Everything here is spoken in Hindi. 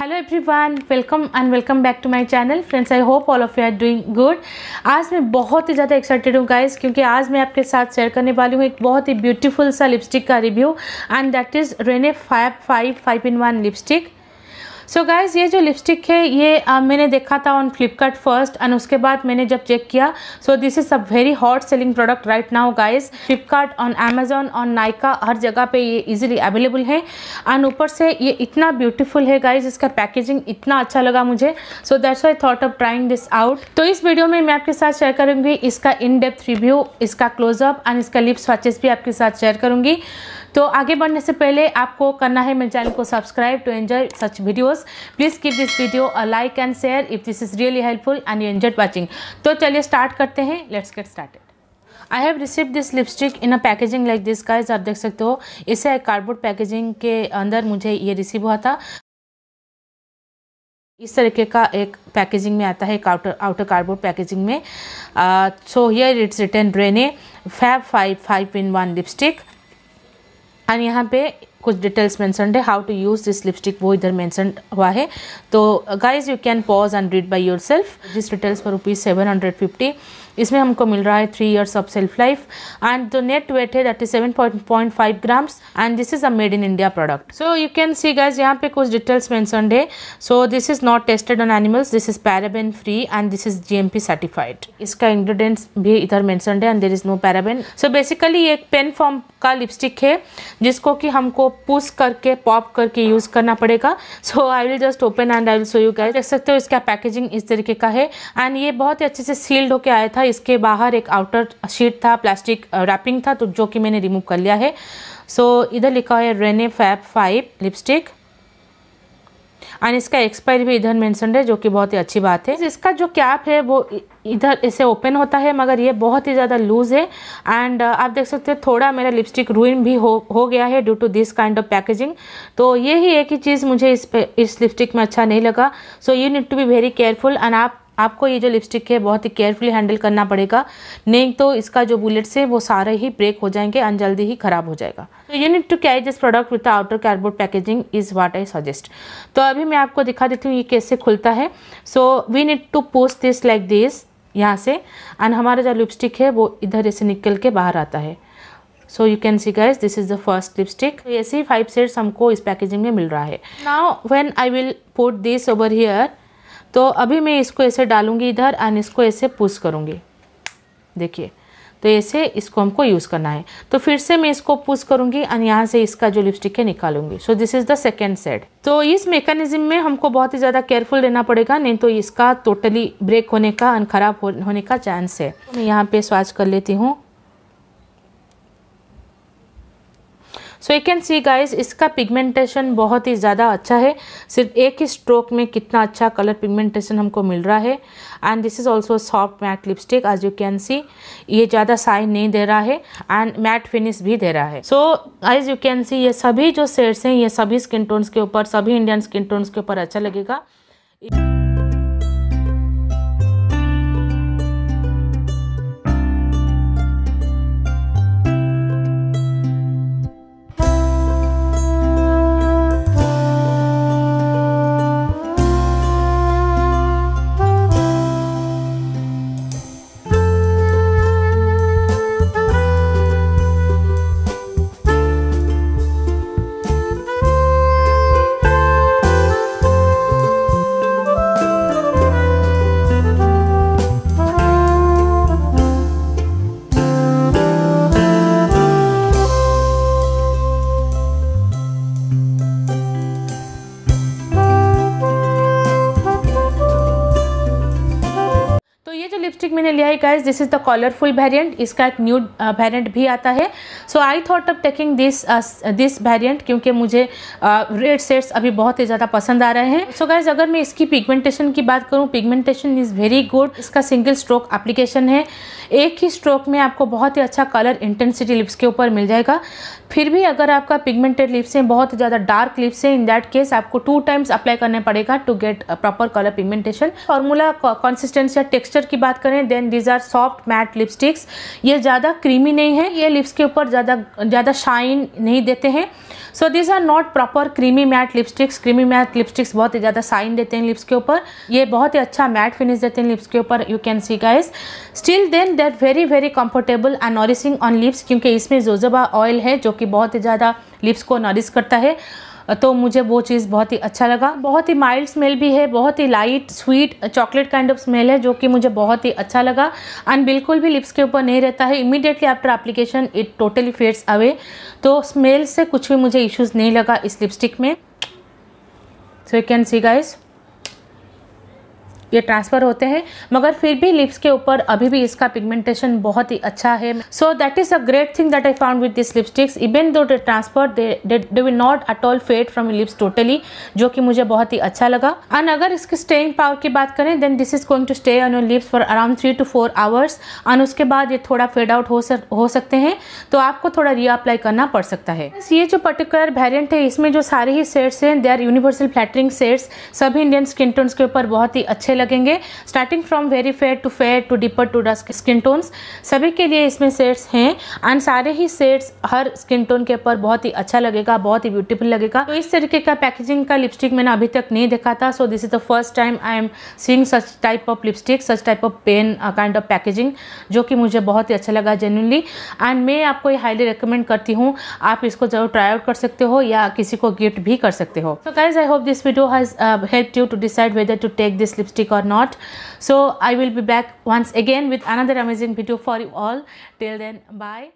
hello everyone welcome and welcome back to my channel friends I hope all of you are doing good आज मैं बहुत ही ज़्यादा एक्साइटेड हूँ गाइस क्योंकि आज मैं आपके साथ शेयर करने वाली हूँ एक बहुत ही ब्यूटीफुल सा लिपस्टिक का review and that is Renee five five five in one lipstick so so guys ये जो लिपस्टिक है ये आ, मैंने देखा था ऑन फ्लिपकार्ट फर्स्ट एंड उसके बाद मैंने जब चेक किया so this is a very hot selling product right now guys Flipkart on Amazon on Nykaa हर जगह पे ये इजीली अवेलेबल है एंड ऊपर से ये इतना ब्यूटीफुल है गाइज इसका पैकेजिंग इतना अच्छा लगा मुझे so that's I thought of trying this out तो इस वीडियो में मैं आपके साथ शेयर करूँगी इसका इन डेप्थ रिव्यू इसका क्लोजअप एंड इसका लिप स्वाचेस भी आपके साथ शेयर करूँगी तो आगे बढ़ने से पहले आपको करना है मेरे चैनल को subscribe to enjoy such videos please keep this video a like and share if this is really helpful and you enjoy watching तो चलिए स्टार्ट करते हैं let's get started I have receive this lipstick in a packaging like this guys आप देख सकते हो इसे कार्डबोर्ड पैकेजिंग के अंदर मुझे ये रिसीव हुआ था इस तरीके का एक पैकेजिंग में आता है एक आउटर आउटर कार्डबोर्ड पैकेजिंग में so here it's written Renee fab five five in one lipstick અહીંયા પે કુછ details mentioned how to use this lipstick વો ઈધર મેન્શનડ હુઆ હે તો guys you can pause and read by yourself this details for ₹750 ઇસમે હમકો મિલ રહા હે 3 years of shelf life and the net weight હે 7.5 grams and this is a made in India product so you can see guys યહાં પે કુછ details mentioned so this is not tested on animals this is paraben free and this is GMP certified ઇસકા ઇન્ગ્રીડિયન્ટ્સ ભી ઈધર mentioned and there is no paraben so basically એક પેન ફોર્મ का लिपस्टिक है जिसको कि हमको पुश करके पॉप करके यूज़ करना पड़ेगा so I will just open and I will show you guys देख सकते हो इसका पैकेजिंग इस तरीके का है एंड ये बहुत ही अच्छे से सील्ड होकर आया था इसके बाहर एक आउटर शीट था प्लास्टिक रैपिंग था तो जो कि मैंने रिमूव कर लिया है सो so, इधर लिखा है Renee fab five lipstick and इसका एक्सपायरी भी इधर मैंसन है जो कि बहुत ही अच्छी बात है इसका जो कैप है वो इधर इसे ओपन होता है मगर ये बहुत ही ज़्यादा लूज़ है एंड uh, आप देख सकते हैं थोड़ा मेरा लिपस्टिक रूइन भी हो हो गया है due to this kind of packaging तो ये ही एक ही चीज़ मुझे इस पे इस लिपस्टिक में अच्छा नहीं लगा so you need to be very careful and आप आपको ये जो लिपस्टिक है बहुत ही केयरफुली हैंडल करना पड़ेगा नहीं तो इसका जो बुलेट्स है वो सारे ही ब्रेक हो जाएंगे एंड जल्दी ही ख़राब हो जाएगा तो you need to carry this product with outer cardboard packaging is what I suggest तो अभी मैं आपको दिखा देती हूँ ये कैसे खुलता है so we need to post this like this यहाँ से एंड हमारा जो लिपस्टिक है वो इधर ऐसे निकल के बाहर आता है so you can see guys this is the first lipstick ऐसे ही फाइव सेट्स हमको इस पैकेजिंग में मिल रहा है now when I will put this over here तो अभी मैं इसको ऐसे डालूंगी इधर एंड इसको ऐसे पुश करूँगी देखिए तो ऐसे इसको हमको यूज़ करना है तो फिर से मैं इसको पुश करूंगी और यहाँ से इसका जो लिपस्टिक है निकालूंगी so this is the second set तो इस मेकानिज्म में हमको बहुत ही ज़्यादा केयरफुल रहना पड़ेगा नहीं तो इसका टोटली ब्रेक होने का और ख़राब होने का चांस है तो मैं यहाँ पे स्वाच कर लेती हूँ so you can see guys इसका पिगमेंटेशन बहुत ही ज़्यादा अच्छा है सिर्फ एक ही स्ट्रोक में कितना अच्छा कलर पिगमेंटेशन हमको मिल रहा है and this is also soft matte lipstick as you can see ये ज़्यादा साइन नहीं दे रहा है एंड मैट फिनिश भी दे रहा है so as you can see ये सभी जो शेड्स हैं ये सभी स्किन टोन्स के ऊपर सभी इंडियन स्किन टोन्स के ऊपर अच्छा लगेगा लिपस्टिक मैंने लिया है guys this is the colourful variant इसका एक न्यू वेरिएंट uh, भी आता है so I thought of taking this this variant क्योंकि मुझे रेड uh, सेट्स अभी बहुत ही ज़्यादा पसंद आ रहे हैं सो so गाइज अगर मैं इसकी पिगमेंटेशन की बात करूँ पिगमेंटेशन इज़ वेरी गुड इसका सिंगल स्ट्रोक एप्लीकेशन है एक ही स्ट्रोक में आपको बहुत ही अच्छा कलर इंटेंसिटी लिप्स के ऊपर मिल जाएगा फिर भी अगर आपका पिगमेंटेड लिप्स हैं बहुत ज़्यादा डार्क लिप्स हैं इन दैट केस आपको टू टाइम्स अप्लाई करना पड़ेगा to get proper colour pigmentation formula consistency या टेक्सचर की बात करें then these are soft matte lipsticks ये ज़्यादा क्रीमी नहीं है ये लिप्स के ऊपर ज़्यादा ज़्यादा शाइन नहीं देते हैं so this are not proper creamy matte lipsticks creamy matte lipsticks बहुत ही ज़्यादा साइन देते हैं लिप्स के ऊपर ये बहुत ही अच्छा मैट फिनिश देते हैं लिप्स के ऊपर you can see guys still then they're very very comfortable and nourishing on lips क्योंकि इसमें जोजबा ऑयल है जो कि बहुत ही ज़्यादा लिप्स को नॉरिश करता है तो मुझे वो चीज़ बहुत ही अच्छा लगा बहुत ही माइल्ड स्मेल भी है बहुत ही light sweet chocolate kind of smell है जो कि मुझे बहुत ही अच्छा लगा एंड बिल्कुल भी लिप्स के ऊपर नहीं रहता है immediately after application it totally fades away तो स्मेल से कुछ भी मुझे इश्यूज़ नहीं लगा इस लिपस्टिक में so you can see guys ये ट्रांसफ़र होते हैं मगर फिर भी लिप्स के ऊपर अभी भी इसका पिगमेंटेशन बहुत ही अच्छा है so that is a great thing that I found with this lipsticks even though transfer they will not at all fade from lips totally जो कि मुझे बहुत ही अच्छा लगा एंड अगर इसकी स्टेइंग पावर की बात करें then this is going to stay on your lips for around three to four hours and उसके बाद ये थोड़ा फेड आउट हो सक हो सकते हैं तो आपको थोड़ा रीअप्लाई करना पड़ सकता है ये जो पर्टिकुलर वेरियंट है इसमें जो सारे ही सेट्स हैं they are universal flattering sets सभी इंडियन स्किन टोन्स के ऊपर बहुत ही अच्छे लगेंगे starting from very fair to fair to deeper to dusk skin tones सभी के लिए इसमें सेट्स हैं एंड सारे ही सेट्स हर स्किन टोन के ऊपर बहुत ही अच्छा लगेगा बहुत ही ब्यूटीफुल लगेगा तो इस तरीके का पैकेजिंग का लिपस्टिक मैंने अभी तक नहीं देखा था so this is the first time I am seeing such type of lipstick such type of pen kind of packaging जो कि मुझे बहुत ही अच्छा लगा जेन्यूनली एंड मैं आपको ये हाईली रिकमेंड करती हूँ आप इसको जरूर ट्राई आउट कर सकते हो या किसी को गिफ्ट भी कर सकते हो so guys I hope this video has help you to decide whether to take this lipstick or not so i will be back once again with another amazing video for you all till then bye